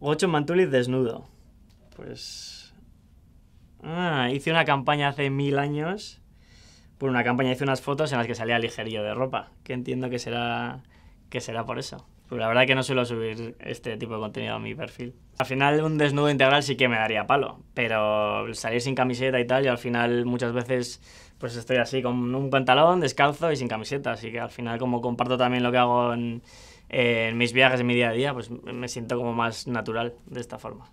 ¿Ocho Mantuli desnudo. Pues. Ah, hice una campaña hace mil años. Por una campaña hice unas fotos en las que salía ligerillo de ropa. Que entiendo que será, que será por eso. Pues la verdad que no suelo subir este tipo de contenido a mi perfil. Al final un desnudo integral sí que me daría palo, pero salir sin camiseta y tal, y al final muchas veces pues estoy así con un pantalón, descalzo y sin camiseta, así que al final como comparto también lo que hago en, eh, en mis viajes, de mi día a día, pues me siento como más natural de esta forma.